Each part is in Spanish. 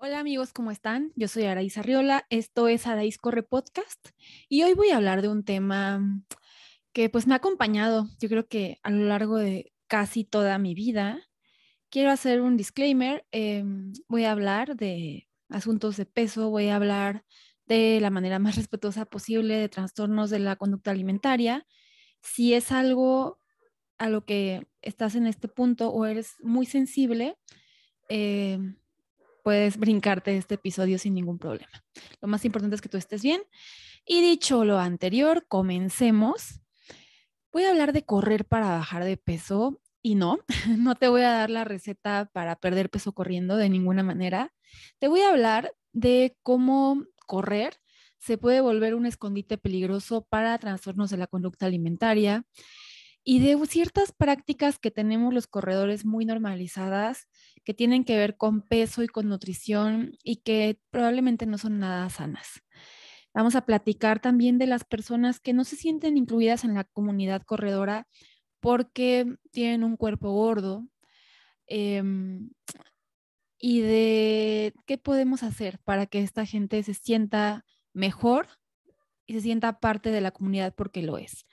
Hola amigos, ¿cómo están? Yo soy Araiza Arriola, esto es Araíz Corre Podcast y hoy voy a hablar de un tema que pues me ha acompañado, yo creo que a lo largo de casi toda mi vida. Quiero hacer un disclaimer, em, voy a hablar de asuntos de peso, voy a hablar de la manera más respetuosa posible de trastornos de la conducta alimentaria. Si es algo a lo que estás en este punto o eres muy sensible, eh, puedes brincarte este episodio sin ningún problema. Lo más importante es que tú estés bien. Y dicho lo anterior, comencemos. Voy a hablar de correr para bajar de peso y no, no te voy a dar la receta para perder peso corriendo de ninguna manera. Te voy a hablar de cómo correr se puede volver un escondite peligroso para trastornos de la conducta alimentaria y de ciertas prácticas que tenemos los corredores muy normalizadas que tienen que ver con peso y con nutrición y que probablemente no son nada sanas. Vamos a platicar también de las personas que no se sienten incluidas en la comunidad corredora porque tienen un cuerpo gordo em, y de qué podemos hacer para que esta gente se sienta mejor y se sienta parte de la comunidad porque lo es.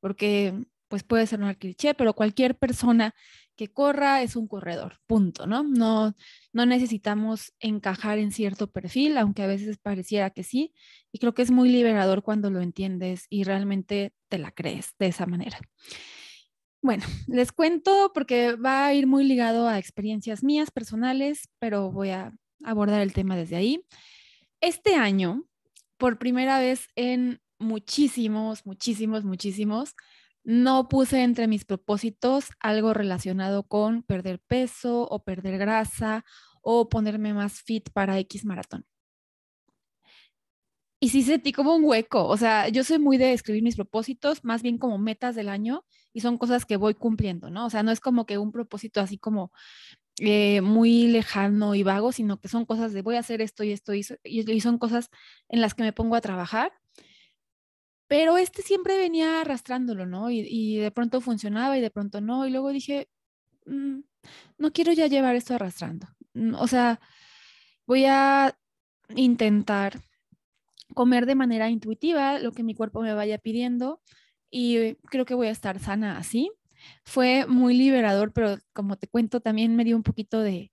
Porque pues puede ser un cliché, pero cualquier persona que corra es un corredor, punto, ¿no? No, no necesitamos encajar en cierto perfil, aunque a veces pareciera que sí, y creo que es muy liberador cuando lo entiendes y realmente te la crees de esa manera. Bueno, les cuento porque va a ir muy ligado a experiencias mías personales, pero voy a abordar el tema desde ahí. Este año, por primera vez en muchísimos, muchísimos, muchísimos, no puse entre mis propósitos algo relacionado con perder peso o perder grasa o ponerme más fit para X maratón. Y sí sentí como un hueco, o sea, yo soy muy de escribir mis propósitos, más bien como metas del año y son cosas que voy cumpliendo, ¿no? O sea, no es como que un propósito así como eh, muy lejano y vago, sino que son cosas de voy a hacer esto y esto y, y son cosas en las que me pongo a trabajar pero este siempre venía arrastrándolo, ¿no? Y, de pronto funcionaba y de pronto no. Y luego dije, mm, no quiero ya llevar esto arrastrando. Mm, o sea, voy a intentar comer de manera intuitiva lo que mi cuerpo me vaya pidiendo y creo que voy a estar sana así. Fue muy liberador, pero como te cuento, también me dio un poquito de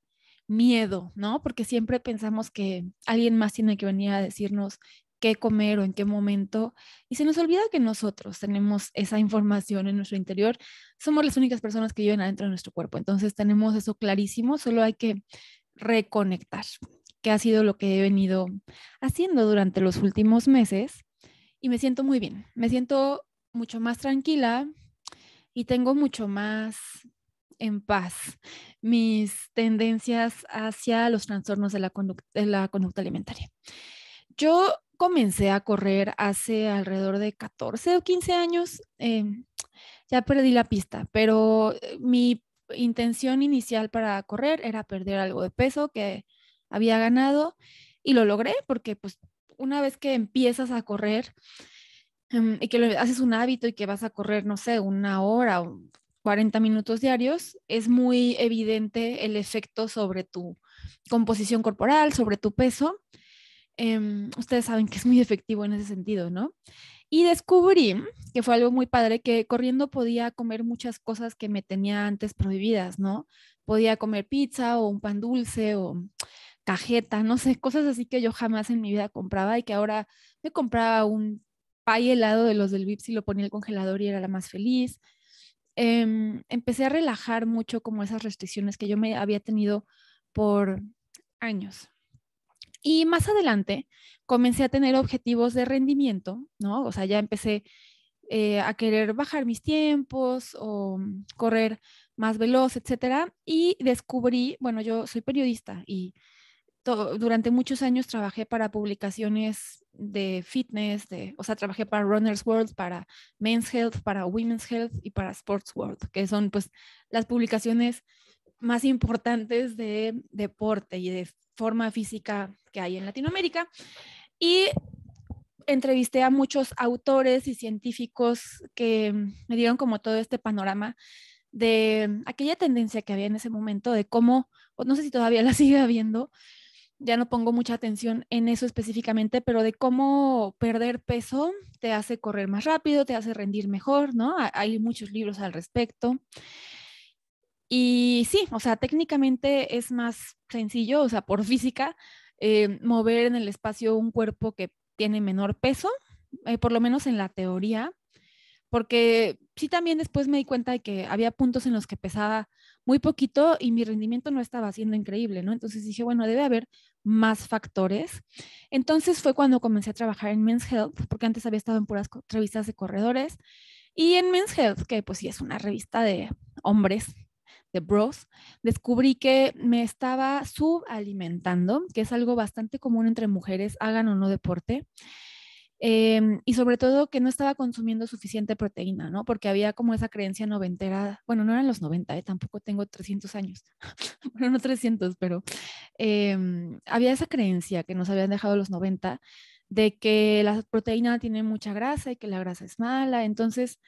miedo, ¿no? Porque siempre pensamos que alguien más tiene que venir a decirnos qué comer o en qué momento. Y se nos olvida que nosotros tenemos esa información en nuestro interior. Somos las únicas personas que viven adentro de nuestro cuerpo. Entonces tenemos eso clarísimo, solo hay que reconectar, que ha sido lo que he venido haciendo durante los últimos meses. Y me siento muy bien, me siento mucho más tranquila y tengo mucho más en paz mis tendencias hacia los trastornos de la conducta, de la conducta alimentaria. Yo comencé a correr hace alrededor de 14 o 15 años. Em, ya perdí la pista, pero eh, mi intención inicial para correr era perder algo de peso que había ganado y lo logré porque pues una vez que empiezas a correr em, y que lo, haces un hábito y que vas a correr, no sé, una hora o 40 minutos diarios, es muy evidente el efecto sobre tu composición corporal, sobre tu peso Em, ustedes saben que es muy efectivo en ese sentido, ¿no? Y descubrí que fue algo muy padre, que corriendo podía comer muchas cosas que me tenía antes prohibidas, ¿no? Podía comer pizza o un pan dulce o cajeta, no sé, cosas así que yo jamás en mi vida compraba y que ahora me compraba un pay helado de los del Vips y lo ponía en el congelador y era la más feliz. Em, empecé a relajar mucho como esas restricciones que yo me había tenido por años, y más adelante comencé a tener objetivos de rendimiento, ¿no? O sea, ya empecé eh, a querer bajar mis tiempos o mm, correr más veloz, etcétera. Y descubrí, bueno, yo soy periodista y durante muchos años trabajé para publicaciones de fitness, de, o sea, trabajé para Runner's World, para Men's Health, para Women's Health y para Sports World, que son pues las publicaciones más importantes de deporte y de forma física que hay en Latinoamérica. Y entrevisté a muchos autores y científicos que me dieron como todo este panorama de aquella tendencia que había en ese momento de cómo, no sé si todavía la sigue habiendo, ya no pongo mucha atención en eso específicamente, pero de cómo perder peso te hace correr más rápido, te hace rendir mejor, ¿no? Hay muchos libros al respecto. Y sí, o sea, técnicamente es más sencillo, o sea, por física, eh, mover en el espacio un cuerpo que tiene menor peso, eh, por lo menos en la teoría, porque sí también después me di cuenta de que había puntos en los que pesaba muy poquito y mi rendimiento no estaba siendo increíble, ¿no? Entonces dije, bueno, debe haber más factores. Entonces fue cuando comencé a trabajar en Men's Health, porque antes había estado en puras revistas de corredores, y en Men's Health, que pues sí es una revista de hombres, de bros, descubrí que me estaba subalimentando, que es algo bastante común entre mujeres, hagan o no deporte. Em, y sobre todo que no estaba consumiendo suficiente proteína, ¿no? Porque había como esa creencia noventera, bueno, no eran los 90, ¿eh? tampoco tengo 300 años, bueno, no 300, pero em, había esa creencia que nos habían dejado los 90 de que la proteína tiene mucha grasa y que la grasa es mala, entonces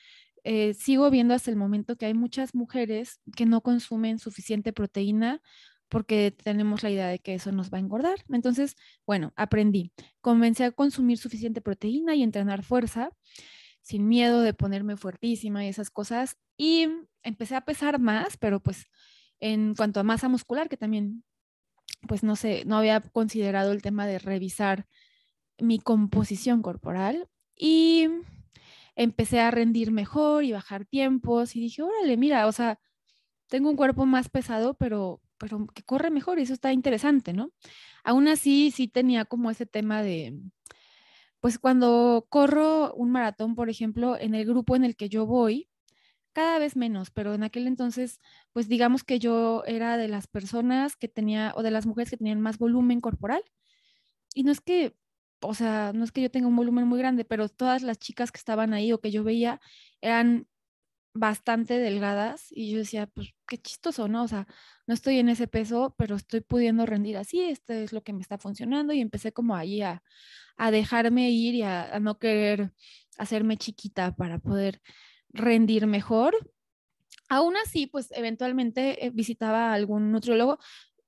eh, sigo viendo hasta el momento que hay muchas mujeres que no consumen suficiente proteína porque tenemos la idea de que eso nos va a engordar. Entonces, bueno, aprendí. Comencé a consumir suficiente proteína y entrenar fuerza sin miedo de ponerme fuertísima y esas cosas. Y empecé a pesar más, pero pues en cuanto a masa muscular, que también, pues no sé, no había considerado el tema de revisar mi composición corporal. Y empecé a rendir mejor y bajar tiempos y dije, órale, mira, o sea, tengo un cuerpo más pesado, pero, pero que corre mejor y eso está interesante, ¿no? Aún así, sí tenía como ese tema de, pues cuando corro un maratón, por ejemplo, en el grupo en el que yo voy, cada vez menos, pero en aquel entonces, pues digamos que yo era de las personas que tenía o de las mujeres que tenían más volumen corporal. Y no es que o sea, no es que yo tenga un volumen muy grande, pero todas las chicas que estaban ahí o que yo veía eran bastante delgadas y yo decía, pues qué chistoso, ¿no? O sea, no estoy en ese peso, pero estoy pudiendo rendir así, esto es lo que me está funcionando y empecé como ahí a, a dejarme ir y a, a, no querer hacerme chiquita para poder rendir mejor. Aún así, pues eventualmente eh, visitaba a algún nutriólogo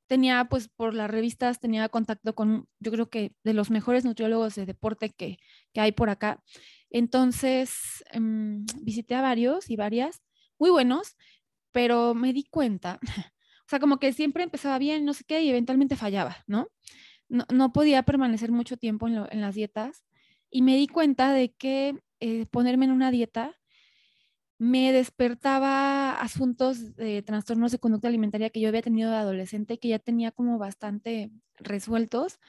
tenía pues por las revistas, tenía contacto con yo creo que de los mejores nutriólogos de deporte que, que hay por acá. Entonces em, visité a varios y varias, muy buenos, pero me di cuenta, o sea, como que siempre empezaba bien, no sé qué, y eventualmente fallaba, ¿no? No, no podía permanecer mucho tiempo en, las dietas y me di cuenta de que eh, ponerme en una dieta me despertaba asuntos de trastornos de conducta alimentaria que yo había tenido de adolescente, que ya tenía como bastante resueltos,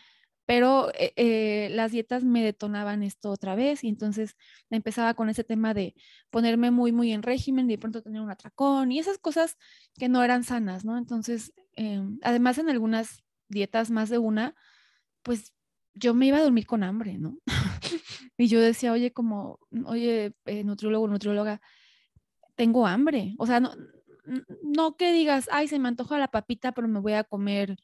pero eh, eh, las dietas me detonaban esto otra vez y entonces empezaba con ese tema de ponerme muy, muy en régimen, de pronto tener un atracón y esas cosas que no eran sanas, ¿no? Entonces, eh, además en algunas dietas, más de una, pues yo me iba a dormir con hambre, ¿no? y yo decía, oye, como, oye, nutriólogo, nutrióloga, tengo hambre. O sea, no, no que digas, ay, se me antoja la papita, pero me voy a comer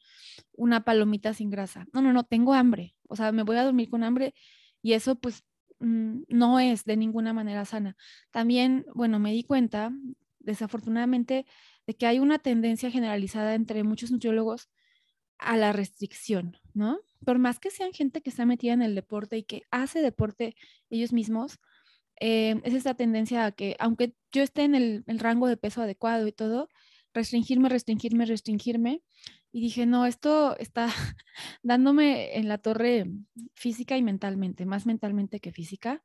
una palomita sin grasa. No, no, no, tengo hambre. O sea, me voy a dormir con hambre y eso pues mm, no es de ninguna manera sana. También, bueno, me di cuenta, desafortunadamente, de que hay una tendencia generalizada entre muchos nutriólogos a la restricción, ¿no? Por más que sean gente que está metida en el deporte y que hace deporte ellos mismos, Em, es esta tendencia a que, aunque yo esté en el, rango de peso adecuado y todo, restringirme, restringirme, restringirme. Y dije, no, esto está dándome en la torre física y mentalmente, más mentalmente que física.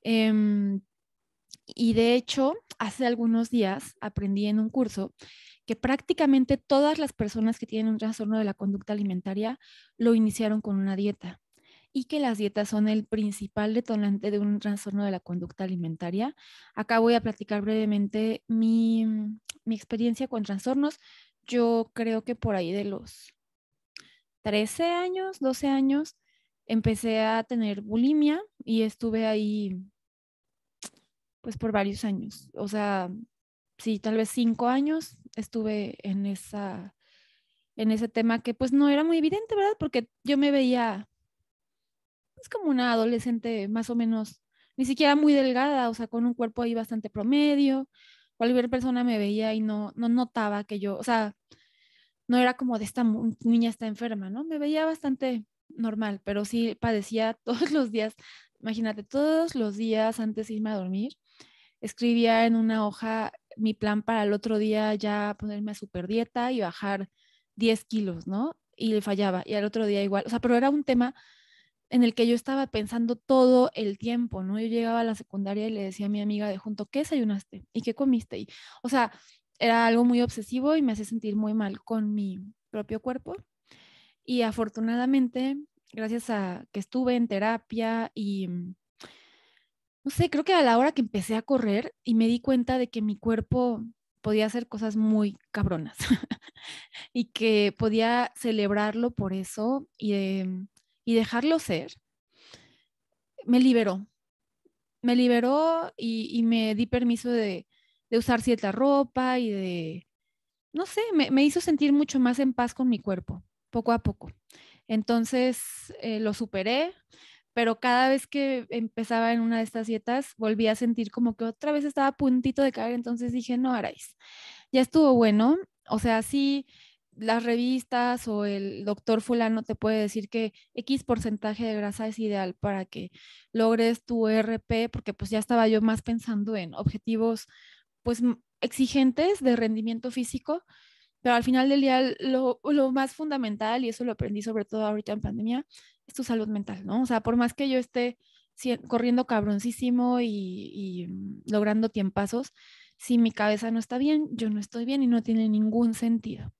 Em, y de hecho, hace algunos días aprendí en un curso que prácticamente todas las personas que tienen un trastorno de la conducta alimentaria lo iniciaron con una dieta y que las dietas son el principal detonante de un trastorno de la conducta alimentaria. Acá voy a platicar brevemente mi, mm, experiencia con trastornos. Yo creo que por ahí de los 13 años, 12 años, empecé a tener bulimia y estuve ahí pues por varios años. O sea, sí, tal vez cinco años estuve en esa en ese tema que pues no era muy evidente, ¿verdad? Porque yo me veía es como una adolescente más o menos, ni siquiera muy delgada, o sea, con un cuerpo ahí bastante promedio. Cualquier persona me veía y no, no notaba que yo, o sea, no era como de esta niña está enferma, ¿no? Me veía bastante normal, pero sí padecía todos los días, imagínate, todos los días antes de irme a dormir, escribía en una hoja mi plan para el otro día ya ponerme a super dieta y bajar 10 kilos, ¿no? Y le fallaba, y al otro día igual, o sea, pero era un tema en el que yo estaba pensando todo el tiempo, ¿no? Yo llegaba a la secundaria y le decía a mi amiga de junto, ¿qué desayunaste? ¿Y qué comiste? o sea, era algo muy obsesivo y me hacía sentir muy mal con mi propio cuerpo. Y afortunadamente, gracias a que estuve en terapia y, mm, no sé, creo que a la hora que empecé a correr y me di cuenta de que mi cuerpo podía hacer cosas muy cabronas y que podía celebrarlo por eso y em, y dejarlo ser, me liberó. Me liberó y, me di permiso de, usar cierta ropa y de, no sé, me, hizo sentir mucho más en paz con mi cuerpo, poco a poco. Entonces eh, lo superé, pero cada vez que empezaba en una de estas dietas volvía a sentir como que otra vez estaba a puntito de caer, entonces dije, no, Arais, ya estuvo bueno, o sea, sí las revistas o el doctor fulano te puede decir que X porcentaje de grasa es ideal para que logres tu RP, porque pues ya estaba yo más pensando en objetivos pues exigentes de rendimiento físico, pero al final del día lo, más fundamental, y eso lo aprendí sobre todo ahorita en pandemia, es tu salud mental, ¿no? O sea, por más que yo esté corriendo cabroncísimo y, y logrando tiempos, si mi cabeza no está bien, yo no estoy bien y no tiene ningún sentido.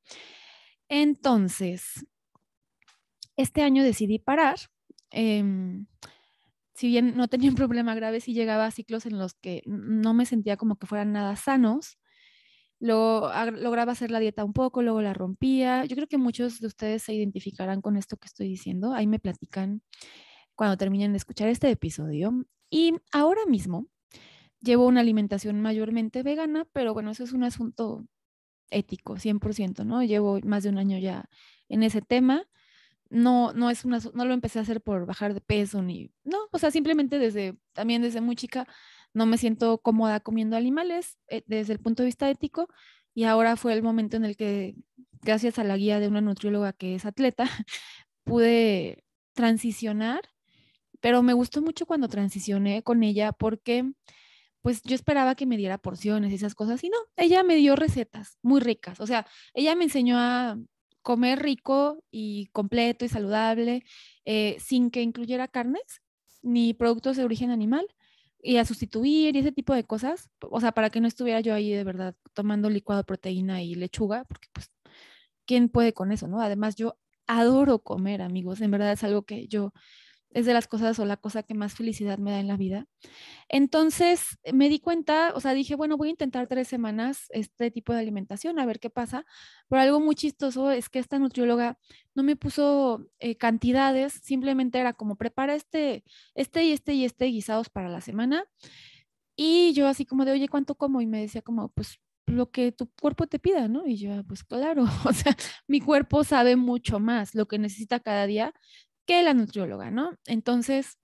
Entonces, este año decidí parar. Em, si bien no tenía un problema grave, sí llegaba a ciclos en los que no me sentía como que fueran nada sanos. Lo, lograba hacer la dieta un poco, luego la rompía. Yo creo que muchos de ustedes se identificarán con esto que estoy diciendo. Ahí me platican cuando terminen de escuchar este episodio. Y ahora mismo llevo una alimentación mayormente vegana, pero bueno, eso es un asunto ético, 100%, ¿no? Llevo más de un año ya en ese tema. No, no es una, no lo empecé a hacer por bajar de peso ni, no, o sea, simplemente desde, también desde muy chica no me siento cómoda comiendo animales eh, desde el punto de vista ético y ahora fue el momento en el que, gracias a la guía de una nutrióloga que es atleta, pude transicionar, pero me gustó mucho cuando transicioné con ella porque pues yo esperaba que me diera porciones y esas cosas, y no, ella me dio recetas muy ricas, o sea, ella me enseñó a comer rico y completo y saludable, eh, sin que incluyera carnes ni productos de origen animal, y a sustituir y ese tipo de cosas, o sea, para que no estuviera yo ahí de verdad tomando licuado de proteína y lechuga, porque pues, ¿quién puede con eso, no? Además, yo adoro comer, amigos, en verdad es algo que yo es de las cosas o la cosa que más felicidad me da en la vida. Entonces me di cuenta, o sea, dije, bueno, voy a intentar tres semanas este tipo de alimentación, a ver qué pasa. Pero algo muy chistoso es que esta nutrióloga no me puso eh, cantidades, simplemente era como prepara este, este y este y este guisados para la semana. Y yo así como de, oye, ¿cuánto como? Y me decía como, pues lo que tu cuerpo te pida, ¿no? Y yo, ah, pues claro, o sea, mi cuerpo sabe mucho más, lo que necesita cada día que la nutrióloga, ¿no? Entonces,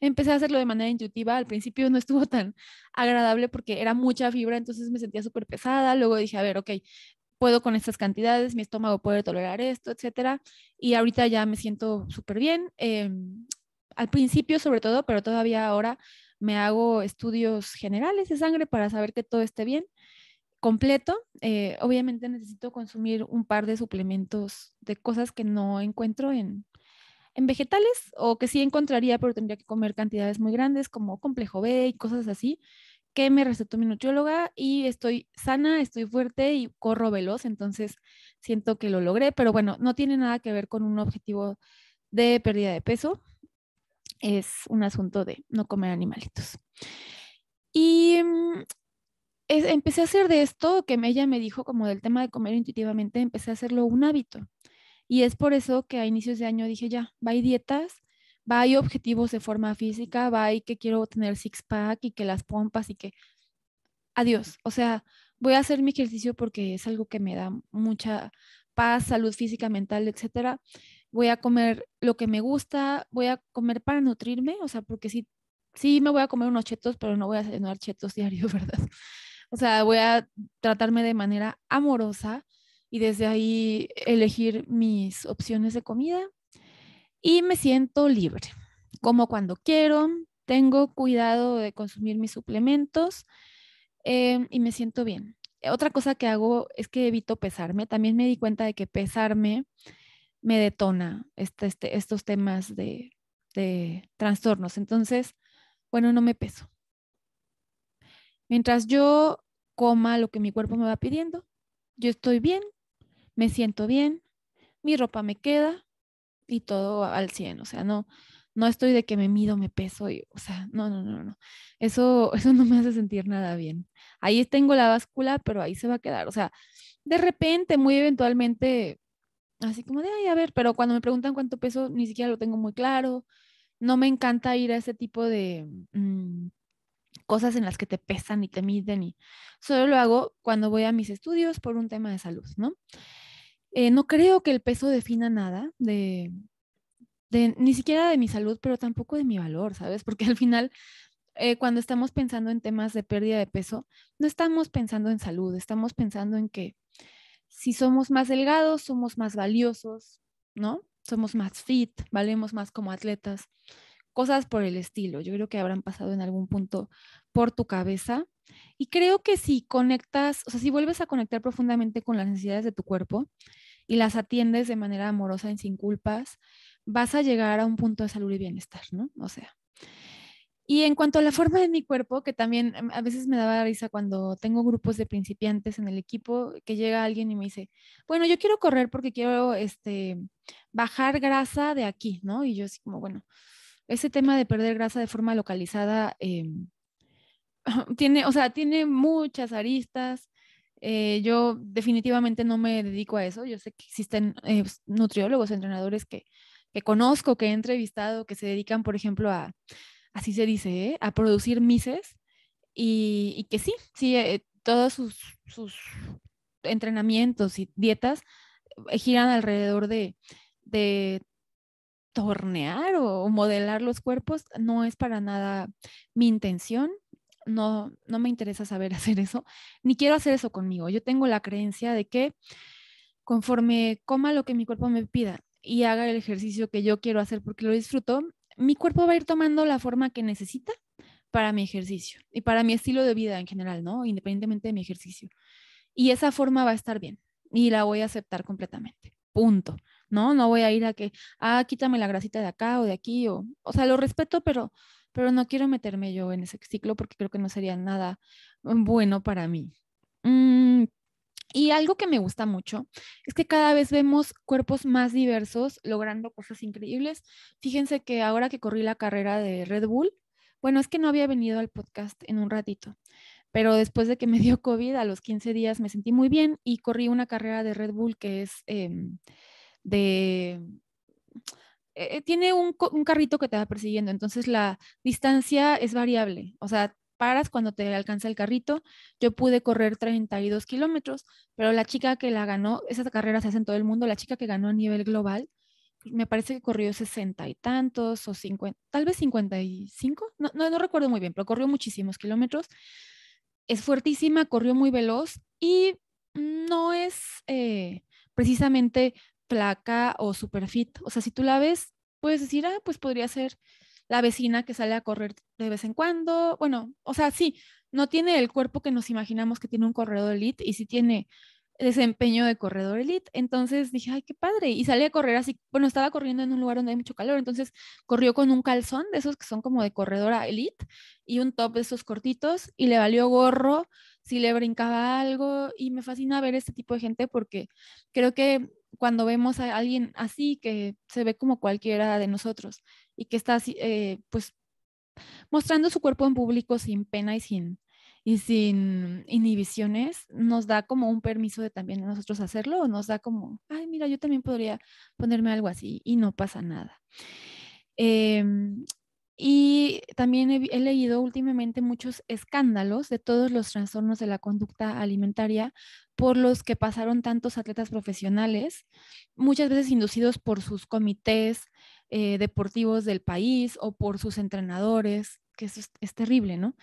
empecé a hacerlo de manera intuitiva. Al principio no estuvo tan agradable porque era mucha fibra, entonces me sentía súper pesada. Luego dije, a ver, ok, puedo con estas cantidades, mi estómago puede tolerar esto, etcétera. Y ahorita ya me siento súper bien. Em, al principio, sobre todo, pero todavía ahora me hago estudios generales de sangre para saber que todo esté bien completo. Eh, obviamente necesito consumir un par de suplementos de cosas que no encuentro en, en vegetales o que sí encontraría, pero tendría que comer cantidades muy grandes como complejo B y cosas así, que me recetó mi nutrióloga y estoy sana, estoy fuerte y corro veloz, entonces siento que lo logré, pero bueno, no tiene nada que ver con un objetivo de pérdida de peso, es un asunto de no comer animalitos. Y mm, empecé a hacer de esto que ella me dijo como del tema de comer intuitivamente, empecé a hacerlo un hábito. Y es por eso que a inicios de año dije, ya, va hay dietas, va hay objetivos de forma física, va hay que quiero tener six-pack y que las pompas y que... Adiós. O sea, voy a hacer mi ejercicio porque es algo que me da mucha paz, salud física, mental, etcétera. Voy a comer lo que me gusta, voy a comer para nutrirme, o sea, porque sí, sí me voy a comer unos chetos, pero no voy a cenar chetos diarios, ¿verdad? O sea, voy a tratarme de manera amorosa y desde ahí elegir mis opciones de comida y me siento libre. Como cuando quiero, tengo cuidado de consumir mis suplementos eh, y me siento bien. Otra cosa que hago es que evito pesarme. También me di cuenta de que pesarme me detona este, este, estos temas de trastornos. Entonces, bueno, no me peso. Mientras yo coma lo que mi cuerpo me va pidiendo, yo estoy bien me siento bien, mi ropa me queda y todo al 100, o sea, no, no estoy de que me mido, me peso, y, o sea, no, no, no, no. Eso, eso no me hace sentir nada bien. Ahí tengo la báscula, pero ahí se va a quedar. O sea, de repente, muy eventualmente, así como de, ay, a ver, pero cuando me preguntan cuánto peso, ni siquiera lo tengo muy claro. No me encanta ir a ese tipo de, mm, cosas en las que te pesan y te miden y solo lo hago cuando voy a mis estudios por un tema de salud, ¿no? Eh, no creo que el peso defina nada de, de, ni siquiera de mi salud, pero tampoco de mi valor, ¿sabes? Porque al final, eh, cuando estamos pensando en temas de pérdida de peso, no estamos pensando en salud, estamos pensando en que si somos más delgados, somos más valiosos, ¿no? Somos más fit, valemos más como atletas cosas por el estilo. Yo creo que habrán pasado en algún punto por tu cabeza. Y creo que si conectas, o sea, si vuelves a conectar profundamente con las necesidades de tu cuerpo y las atiendes de manera amorosa y sin culpas, vas a llegar a un punto de salud y bienestar, ¿no? O sea. Y en cuanto a la forma de mi cuerpo, que también em, a veces me daba risa cuando tengo grupos de principiantes en el equipo, que llega alguien y me dice, bueno, yo quiero correr porque quiero este, bajar grasa de aquí, ¿no? Y yo así como, bueno, ese tema de perder grasa de forma localizada em, tiene, o sea, tiene muchas aristas. Eh, yo definitivamente no me dedico a eso. Yo sé que existen eh, pues, nutriólogos, entrenadores que, conozco, que he entrevistado, que se dedican, por ejemplo, a, así se dice, ¿eh? a producir mises y, que sí, sí, todos sus, entrenamientos y dietas giran alrededor de, de tornear o modelar los cuerpos no es para nada mi intención. No, no me interesa saber hacer eso, ni quiero hacer eso conmigo. Yo tengo la creencia de que conforme coma lo que mi cuerpo me pida y haga el ejercicio que yo quiero hacer porque lo disfruto, mi cuerpo va a ir tomando la forma que necesita para mi ejercicio y para mi estilo de vida en general, ¿no? Independientemente de mi ejercicio. Y esa forma va a estar bien y la voy a aceptar completamente. Punto. ¿no? No voy a ir a que, ah, quítame la grasita de acá o de aquí, o, o sea, lo respeto, pero, pero no quiero meterme yo en ese ciclo porque creo que no sería nada mm, bueno para mí. Mm, y algo que me gusta mucho es que cada vez vemos cuerpos más diversos logrando cosas increíbles. Fíjense que ahora que corrí la carrera de Red Bull, bueno, es que no había venido al podcast en un ratito, pero después de que me dio COVID a los 15 días me sentí muy bien y corrí una carrera de Red Bull que es... Em, de... Eh, tiene un, carrito que te va persiguiendo, entonces la distancia es variable, o sea, paras cuando te alcanza el carrito. Yo pude correr 32 kilómetros, pero la chica que la ganó, esas carreras se hacen en todo el mundo, la chica que ganó a nivel global, me parece que corrió 60 y tantos o 50, tal vez 55, no, no, recuerdo muy bien, pero corrió muchísimos kilómetros. Es fuertísima, corrió muy veloz y no es eh, precisamente placa o fit O sea, si tú la ves, puedes decir, ah, pues podría ser la vecina que sale a correr de vez en cuando. Bueno, o sea, sí, no tiene el cuerpo que nos imaginamos que tiene un corredor elite y sí tiene desempeño de corredor elite. Entonces dije, ay, qué padre. Y salí a correr así, bueno, estaba corriendo en un lugar donde hay mucho calor, entonces corrió con un calzón de esos que son como de corredora elite y un top de esos cortitos y le valió gorro si le brincaba algo y me fascina ver este tipo de gente porque creo que cuando vemos a alguien así que se ve como cualquiera de nosotros y que está eh, pues mostrando su cuerpo en público sin pena y sin, y sin inhibiciones, nos da como un permiso de también nosotros hacerlo, o nos da como, ay, mira, yo también podría ponerme algo así y no pasa nada. Em, y también he, leído últimamente muchos escándalos de todos los trastornos de la conducta alimentaria por los que pasaron tantos atletas profesionales, muchas veces inducidos por sus comités eh, deportivos del país o por sus entrenadores, que eso es, terrible, ¿no?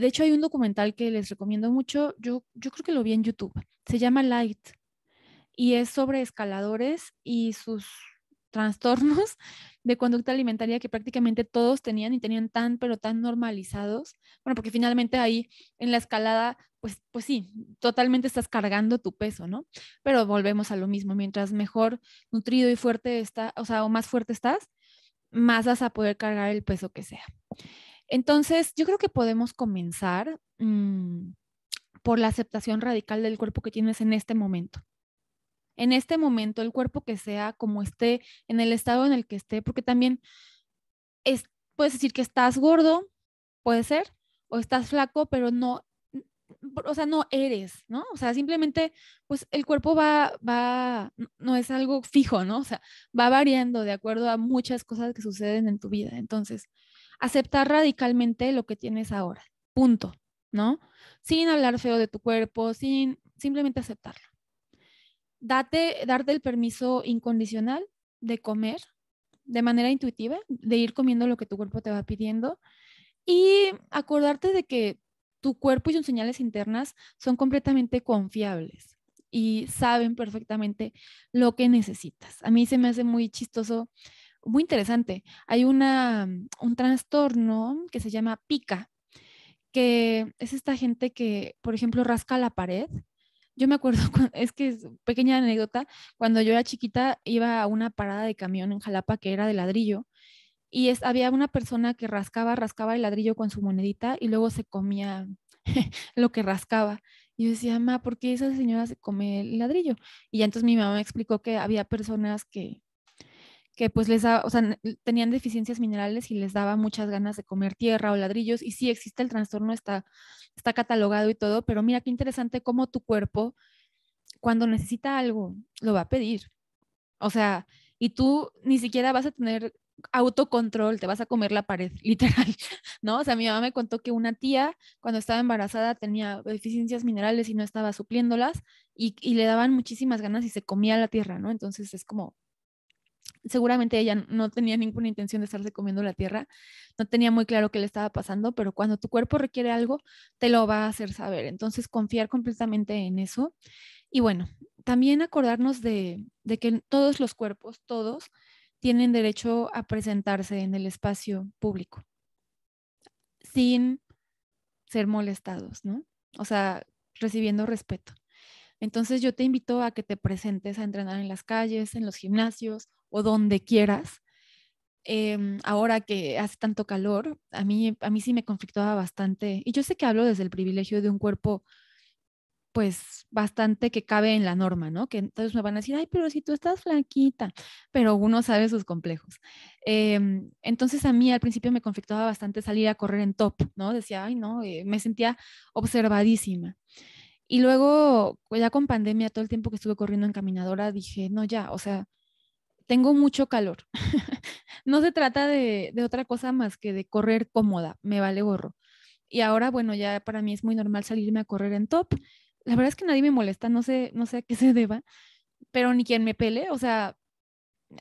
de hecho, hay un documental que les recomiendo mucho, yo creo que lo vi en YouTube, se llama Light y es sobre escaladores y sus trastornos de conducta alimentaria que prácticamente todos tenían y tenían tan, pero tan normalizados. Bueno, porque finalmente ahí en la escalada, pues, pues sí, totalmente estás cargando tu peso, ¿no? Pero volvemos a lo mismo, mientras mejor nutrido y fuerte está, o sea, o más fuerte estás, más vas a poder cargar el peso que sea. Entonces, yo creo que podemos comenzar mm, por la aceptación radical del cuerpo que tienes en este momento en este momento, el cuerpo que sea, como esté, en el estado en el que esté, porque también es, puedes decir que estás gordo, puede ser, o estás flaco, pero no, o sea, no eres, ¿no? O sea, simplemente, pues el cuerpo va, va, no es algo fijo, ¿no? O sea, va variando de acuerdo a muchas cosas que suceden en tu vida. Entonces, aceptar radicalmente lo que tienes ahora, punto, ¿no? Sin hablar feo de tu cuerpo, sin simplemente aceptarlo darte el permiso incondicional de comer de manera intuitiva, de ir comiendo lo que tu cuerpo te va pidiendo y acordarte de que tu cuerpo y sus señales internas son completamente confiables y saben perfectamente lo que necesitas. A mí se me hace muy chistoso, muy interesante. Hay un trastorno que se llama pica, que es esta gente que, por ejemplo, rasca la pared yo me acuerdo, es que es pequeña anécdota, cuando yo era chiquita iba a una parada de camión en Jalapa que era de ladrillo y es, había una persona que rascaba, rascaba el ladrillo con su monedita y luego se comía lo que rascaba. Y yo decía, mamá, ¿por qué esa señora se come el ladrillo? Y ya entonces mi mamá me explicó que había personas que que pues les daba, o sea, tenían deficiencias minerales y les daba muchas ganas de comer tierra o ladrillos. Y sí existe el trastorno, está, está catalogado y todo, pero mira qué interesante cómo tu cuerpo, cuando necesita algo, lo va a pedir. O sea, y tú ni siquiera vas a tener autocontrol, te vas a comer la pared, literal, ¿no? O sea, mi mamá me contó que una tía cuando estaba embarazada tenía deficiencias minerales y no estaba supliéndolas y, y le daban muchísimas ganas y se comía la tierra, ¿no? Entonces es como, seguramente ella no tenía ninguna intención de estarse comiendo la tierra, no tenía muy claro qué le estaba pasando, pero cuando tu cuerpo requiere algo, te lo va a hacer saber. Entonces, confiar completamente en eso. Y bueno, también acordarnos de, que todos los cuerpos, todos, tienen derecho a presentarse en el espacio público sin ser molestados, ¿no? O sea, recibiendo respeto. Entonces yo te invito a que te presentes a entrenar en las calles, en los gimnasios o donde quieras. Em, ahora que hace tanto calor, a mí, a mí sí me conflictaba bastante. Y yo sé que hablo desde el privilegio de un cuerpo pues bastante que cabe en la norma, ¿no? Que entonces me van a decir, ay, pero si tú estás flanquita, pero uno sabe sus complejos. Em, entonces a mí al principio me conflictaba bastante salir a correr en top, ¿no? Decía, ay, no, eh, me sentía observadísima. Y luego, pues, ya con pandemia, todo el tiempo que estuve corriendo en caminadora, dije, no, ya, o sea, tengo mucho calor. no se trata de, otra cosa más que de correr cómoda, me vale gorro. Y ahora, bueno, ya para mí es muy normal salirme a correr en top. La verdad es que nadie me molesta, no sé, no sé a qué se deba, pero ni quien me pele, o sea,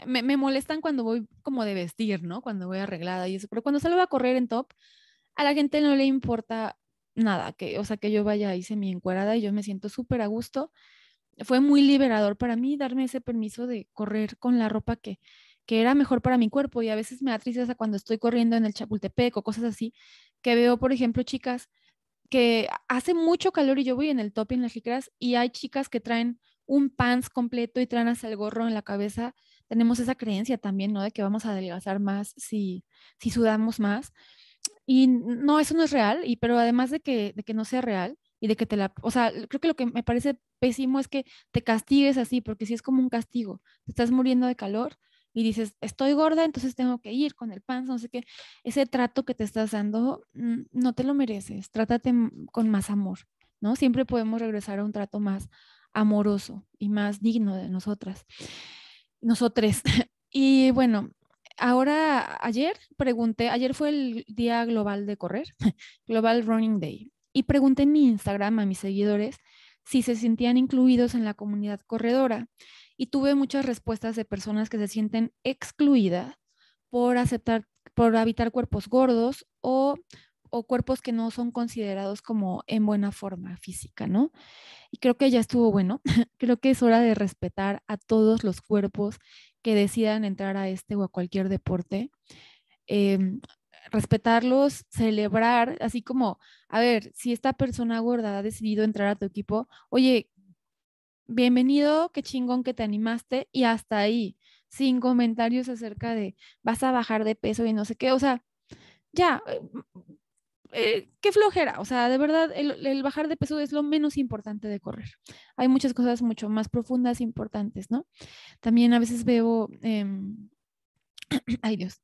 me, me molestan cuando voy como de vestir, ¿no? Cuando voy arreglada y eso, pero cuando salgo a correr en top, a la gente no le importa nada, que, o sea, que yo vaya y mi encuerada y yo me siento súper a gusto. Fue muy liberador para mí darme ese permiso de correr con la ropa que, que era mejor para mi cuerpo y a veces me da a cuando estoy corriendo en el Chapultepec o cosas así, que veo, por ejemplo, chicas que hace mucho calor y yo voy en el top y en las licras y hay chicas que traen un pants completo y traen hasta el gorro en la cabeza. Tenemos esa creencia también, ¿no? De que vamos a adelgazar más si, si sudamos más. Y no, eso no es real, y, pero además de que, de que no sea real y de que te la, o sea, creo que lo que me parece pésimo es que te castigues así, porque si es como un castigo, te estás muriendo de calor y dices, estoy gorda, entonces tengo que ir con el pan, no sé qué, ese trato que te estás dando, mm, no te lo mereces, trátate con más amor, ¿no? Siempre podemos regresar a un trato más amoroso y más digno de nosotras, nosotres. Y bueno, ahora, ayer pregunté, ayer fue el día global de correr, Global Running Day, y pregunté en mi Instagram a mis seguidores si se sentían incluidos en la comunidad corredora. Y tuve muchas respuestas de personas que se sienten excluidas por aceptar, por habitar cuerpos gordos o, o cuerpos que no son considerados como en buena forma física, ¿no? y creo que ya estuvo bueno. creo que es hora de respetar a todos los cuerpos que decidan entrar a este o a cualquier deporte. Em, respetarlos, celebrar, así como, a ver, si esta persona gorda ha decidido entrar a tu equipo, oye, bienvenido, qué chingón que te animaste y hasta ahí, sin comentarios acerca de vas a bajar de peso y no sé qué, o sea, ya, em, eh, qué flojera, o sea, de verdad, el, bajar de peso es lo menos importante de correr. Hay muchas cosas mucho más profundas, importantes, ¿no? También a veces veo, em, ay Dios,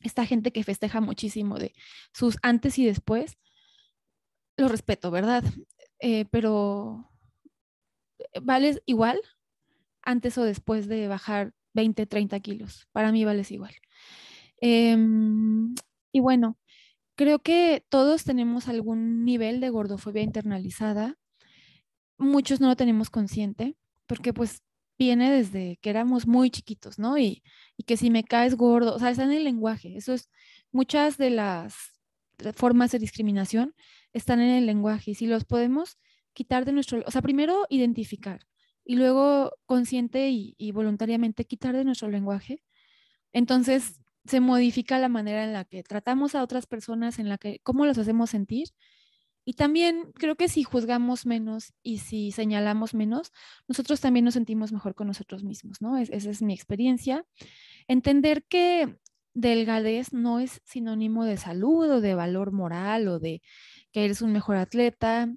esta gente que festeja muchísimo de sus antes y después, lo respeto, ¿verdad? Eh, pero, eh, ¿vales igual antes o después de bajar 20, 30 kilos? Para mí vales igual. Em, y bueno, Creo que todos tenemos algún nivel de gordofobia internalizada. Muchos no lo tenemos consciente porque pues viene desde que éramos muy chiquitos, ¿no? Y, que si me caes gordo, o sea, está en el lenguaje. Eso es, muchas de las eh, formas de discriminación están en el lenguaje y si los podemos quitar de nuestro, o sea, primero identificar y luego consciente y, y, voluntariamente quitar de nuestro lenguaje, entonces se modifica la manera en la que tratamos a otras personas, en la que cómo los hacemos sentir. Y también creo que si juzgamos menos y si señalamos menos, nosotros también nos sentimos mejor con nosotros mismos, ¿no? esa es mi experiencia. Entender que delgadez no es sinónimo de salud o de valor moral o de que eres un mejor atleta.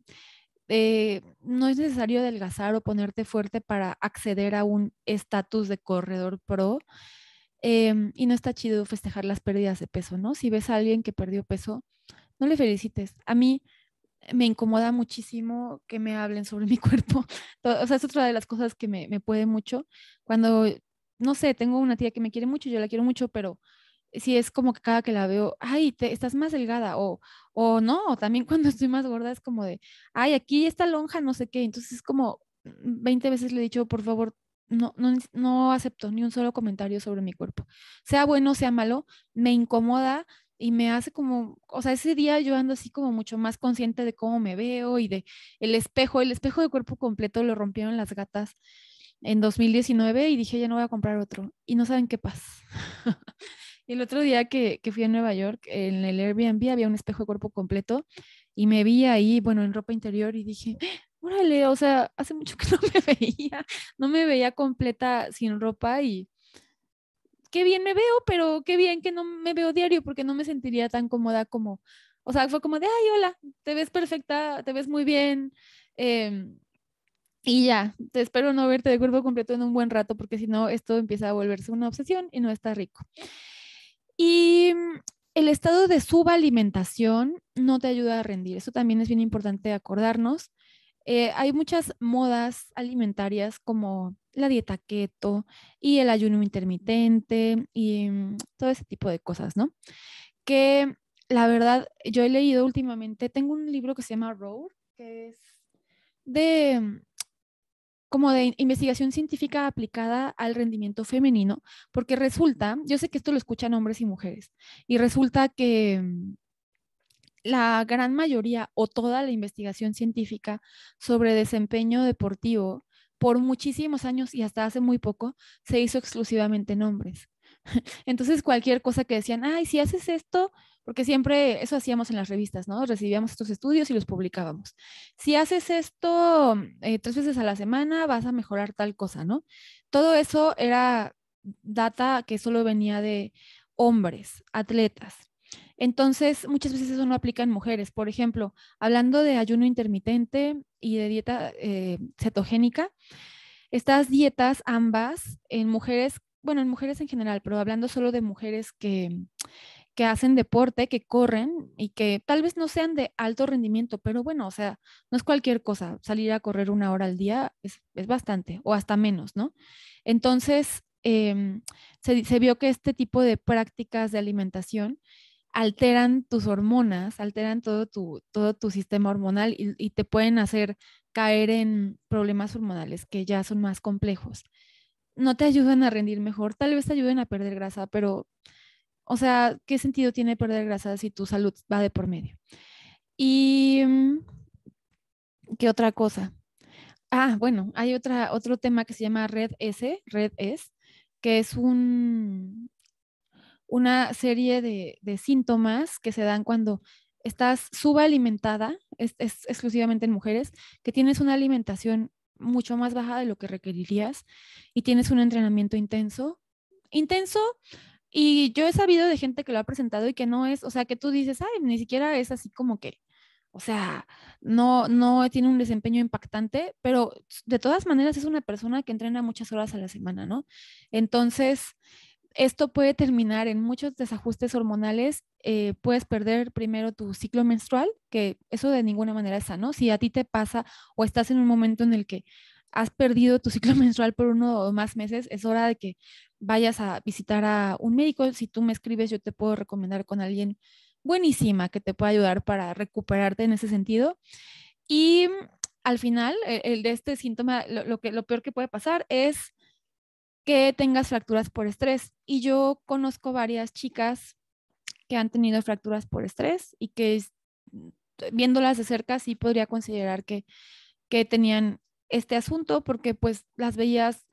Eh, no es necesario adelgazar o ponerte fuerte para acceder a un estatus de corredor pro. Em, y no está chido festejar las pérdidas de peso, ¿no? Si ves a alguien que perdió peso, no le felicites. A mí eh, me incomoda muchísimo que me hablen sobre mi cuerpo. O sea, es otra de las cosas que me, me puede mucho. Cuando, no sé, tengo una tía que me quiere mucho, yo la quiero mucho, pero si es como que cada que la veo, ay, te, estás más delgada, o, o no, también cuando estoy más gorda es como de, ay, aquí está lonja, no sé qué. Entonces es como, 20 mm, veces le he dicho, por favor, no, no, no acepto ni un solo comentario sobre mi cuerpo. Sea bueno, sea malo, me incomoda y me hace como, o sea, ese día yo ando así como mucho más consciente de cómo me veo y de el espejo, el espejo de cuerpo completo lo rompieron las gatas en 2019 y dije, ya no voy a comprar otro. Y no saben qué pasa. el otro día que, que, fui a Nueva York, en el Airbnb había un espejo de cuerpo completo y me vi ahí, bueno, en ropa interior y dije, órale, o sea, hace mucho que no me veía, no me veía completa sin ropa y qué bien me veo, pero qué bien que no me veo diario porque no me sentiría tan cómoda como, o sea, fue como de, ay, hola, te ves perfecta, te ves muy bien. Em, y ya, te espero no verte de cuerpo completo en un buen rato porque si no, esto empieza a volverse una obsesión y no está rico. Y mm, el estado de subalimentación no te ayuda a rendir. Eso también es bien importante acordarnos. Eh, hay muchas modas alimentarias como la dieta keto y el ayuno intermitente y mm, todo ese tipo de cosas, ¿no? Que la verdad, yo he leído últimamente, tengo un libro que se llama Roar, que es de mm, como de investigación científica aplicada al rendimiento femenino, porque resulta, yo sé que esto lo escuchan hombres y mujeres, y resulta que mm, la gran mayoría o toda la investigación científica sobre desempeño deportivo por muchísimos años y hasta hace muy poco se hizo exclusivamente en hombres. Entonces cualquier cosa que decían, ay, si haces esto, porque siempre eso hacíamos en las revistas, ¿no? Recibíamos estos estudios y los publicábamos. Si haces esto eh, tres veces a la semana, vas a mejorar tal cosa, ¿no? Todo eso era data que solo venía de hombres, atletas. Entonces, muchas veces eso no aplica en mujeres. Por ejemplo, hablando de ayuno intermitente y de dieta eh, cetogénica, estas dietas ambas en mujeres, bueno, en mujeres en general, pero hablando solo de mujeres que, hacen deporte, que corren y que tal vez no sean de alto rendimiento, pero bueno, o sea, no es cualquier cosa. Salir a correr una hora al día es, bastante o hasta menos, ¿no? Entonces, em, se vio que este tipo de prácticas de alimentación alteran tus hormonas, alteran todo tu, todo tu sistema hormonal y, te pueden hacer caer en problemas hormonales que ya son más complejos. No te ayudan a rendir mejor, tal vez te ayuden a perder grasa, pero, o sea, ¿qué sentido tiene perder grasa si tu salud va de por medio? Y, mm, ¿qué otra cosa? Ah, bueno, hay otra, otro tema que se llama Red S, Red S, que es un, una serie de, síntomas que se dan cuando estás subalimentada, es, es, exclusivamente en mujeres, que tienes una alimentación mucho más baja de lo que requerirías y tienes un entrenamiento intenso. Intenso, y yo he sabido de gente que lo ha presentado y que no es, o sea, que tú dices, ay, ni siquiera es así como que, o sea, no, no tiene un desempeño impactante, pero de todas maneras es una persona que entrena muchas horas a la semana, ¿no? Entonces, esto puede terminar en muchos desajustes hormonales. Eh, puedes perder primero tu ciclo menstrual, que eso de ninguna manera es sano. Si a ti te pasa o estás en un momento en el que has perdido tu ciclo menstrual por uno o más meses, es hora de que vayas a visitar a un médico. Si tú me escribes, yo te puedo recomendar con alguien buenísima que te pueda ayudar para recuperarte en ese sentido. Y al final, e, el, de este síntoma, lo, que, lo peor que puede pasar es que tengas fracturas por estrés. Y yo conozco varias chicas que han tenido fracturas por estrés y que viéndolas de cerca sí podría considerar que, que tenían este asunto porque pues las veías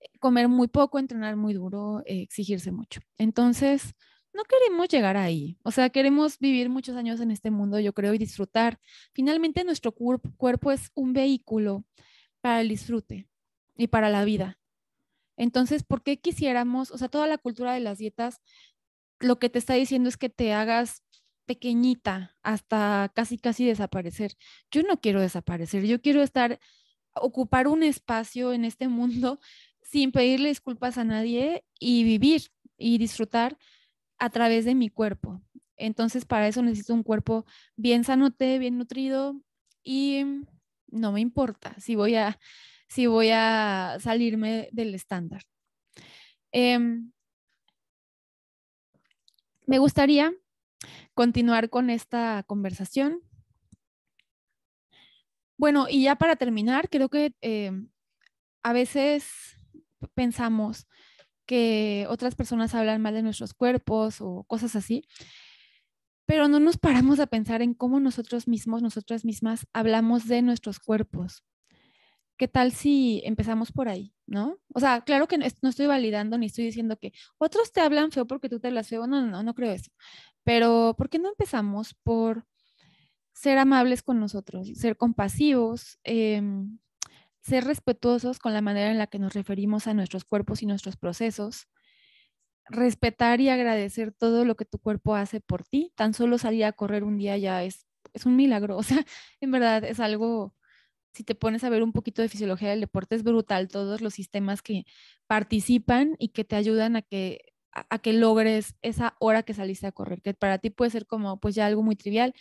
eh, comer muy poco, entrenar muy duro, eh, exigirse mucho. Entonces, no queremos llegar ahí. O sea, queremos vivir muchos años en este mundo, yo creo, y disfrutar. Finalmente, nuestro cuerpo es un vehículo para el disfrute y para la vida. Entonces, ¿por qué quisiéramos, o sea, toda la cultura de las dietas, lo que te está diciendo es que te hagas pequeñita hasta casi, casi desaparecer. Yo no quiero desaparecer, yo quiero estar, ocupar un espacio en este mundo sin pedirle disculpas a nadie y vivir y disfrutar a través de mi cuerpo. Entonces, para eso necesito un cuerpo bien sanote, bien nutrido y no me importa si voy a si voy a salirme del estándar. Em, me gustaría continuar con esta conversación. Bueno, y ya para terminar, creo que em, a veces pensamos que otras personas hablan mal de nuestros cuerpos o cosas así, pero no nos paramos a pensar en cómo nosotros mismos, nosotras mismas, hablamos de nuestros cuerpos. ¿qué tal si empezamos por ahí? ¿No? O sea, claro que no, estoy validando ni estoy diciendo que otros te hablan feo porque tú te las feo, no, no, no, no creo eso. Pero, ¿por qué no empezamos por ser amables con nosotros, ser compasivos, em, ser respetuosos con la manera en la que nos referimos a nuestros cuerpos y nuestros procesos? respetar y agradecer todo lo que tu cuerpo hace por ti. Tan solo salir a correr un día ya es, es un milagro. O sea, en verdad es algo si te pones a ver un poquito de fisiología del deporte, es brutal todos los sistemas que participan y que te ayudan a que a, que logres esa hora que saliste a correr, que para ti puede ser como pues ya algo muy trivial,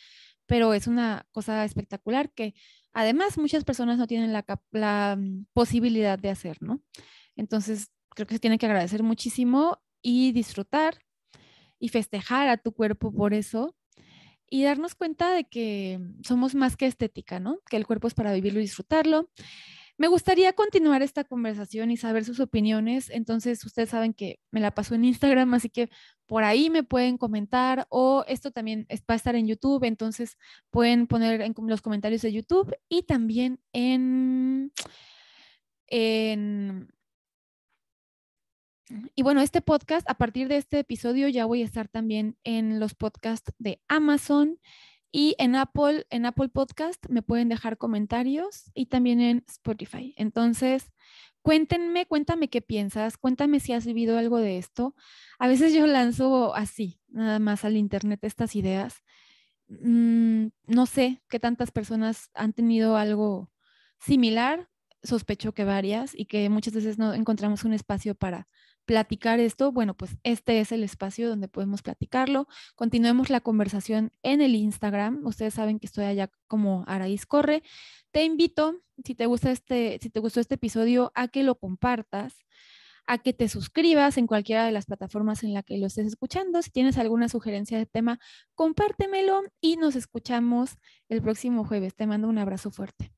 pero es una cosa espectacular que además muchas personas no tienen la, la mm, posibilidad de hacer, ¿no? Entonces, creo que se tiene que agradecer muchísimo y disfrutar y festejar a tu cuerpo por eso y darnos cuenta de que somos más que estética, ¿no? Que el cuerpo es para vivirlo y disfrutarlo. Me gustaría continuar esta conversación y saber sus opiniones. Entonces, ustedes saben que me la paso en Instagram, así que por ahí me pueden comentar o esto también va a estar en YouTube, entonces pueden poner en los comentarios de YouTube y también en, en y bueno, este podcast, a partir de este episodio, ya voy a estar también en los podcasts de Amazon y en Apple, en Apple Podcast me pueden dejar comentarios y también en Spotify. Entonces, cuéntenme, cuéntame qué piensas, cuéntame si has vivido algo de esto. A veces yo lanzo así, nada más al internet estas ideas. Mm, no sé qué tantas personas han tenido algo similar, sospecho que varias y que muchas veces no encontramos un espacio para platicar esto, bueno, pues este es el espacio donde podemos platicarlo. Continuemos la conversación en el Instagram. Ustedes saben que estoy allá como Araíz Corre. Te invito, si te gusta este, si te gustó este episodio, a que lo compartas a que te suscribas en cualquiera de las plataformas en la que lo estés escuchando. Si tienes alguna sugerencia de tema, compártemelo y nos escuchamos el próximo jueves. Te mando un abrazo fuerte.